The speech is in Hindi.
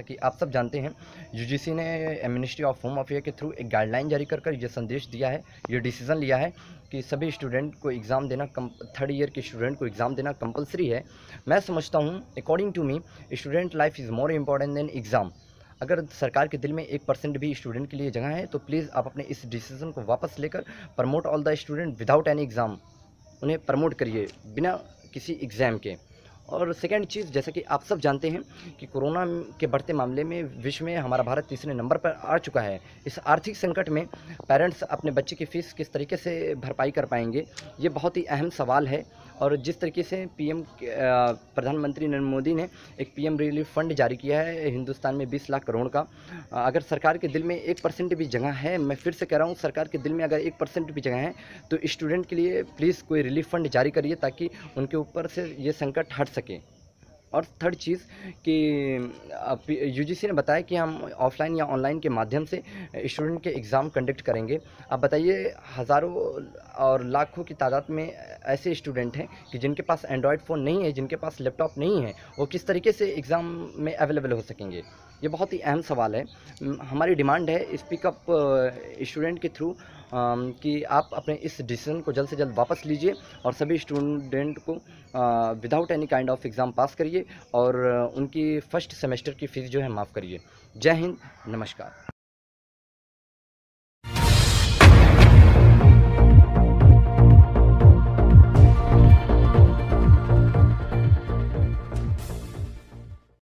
जैसा कि आप सब जानते हैं यूजीसी ने मिनिस्ट्री ऑफ होम अफेयर के थ्रू एक गाइडलाइन जारी कर कर ये संदेश दिया है ये डिसीज़न लिया है कि सभी स्टूडेंट को एग्ज़ाम देना कम थर्ड ईयर के स्टूडेंट को एग्ज़ाम देना कंपलसरी है मैं समझता हूँ according to me student life is more important than exam अगर सरकार के दिल में एक परसेंट भी स्टूडेंट के लिए जगह है तो प्लीज़ आप अपने इस डिसीज़न को वापस लेकर promote all the student without any exam उन्हें प्रमोट करिए बिना किसी एग्ज़ाम के और सेकेंड चीज़ जैसा कि आप सब जानते हैं कि कोरोना के बढ़ते मामले में विश्व में हमारा भारत तीसरे नंबर पर आ चुका है इस आर्थिक संकट में पेरेंट्स अपने बच्चे की फ़ीस किस तरीके से भरपाई कर पाएंगे ये बहुत ही अहम सवाल है और जिस तरीके से पीएम प्रधानमंत्री नरेंद्र मोदी ने एक पीएम रिलीफ फंड जारी किया है हिंदुस्तान में 20 लाख करोड़ का अगर सरकार के दिल में एक परसेंट भी जगह है मैं फिर से कह रहा हूँ सरकार के दिल में अगर एक परसेंट भी जगह है तो स्टूडेंट के लिए प्लीज़ कोई रिलीफ फंड जारी करिए ताकि उनके ऊपर से ये संकट हट सकें और थर्ड चीज़ कि यूजीसी ने बताया कि हम ऑफलाइन या ऑनलाइन के माध्यम से स्टूडेंट के एग्ज़ाम कंडक्ट करेंगे आप बताइए हज़ारों और लाखों की तादाद में ऐसे स्टूडेंट हैं कि जिनके पास एंड्रॉयड फ़ोन नहीं है जिनके पास लैपटॉप नहीं है वो किस तरीके से एग्ज़ाम में अवेलेबल हो सकेंगे ये बहुत ही अहम सवाल है हमारी डिमांड है पिकअप स्टूडेंट के थ्रू कि आप अपने इस डिसीजन को जल्द से जल्द वापस लीजिए और सभी स्टूडेंट को without any kind of exam pass करिए और उनकी फ़र्स्ट सेमेस्टर की फ़ीस जो है माफ़ करिए जय हिंद नमस्कार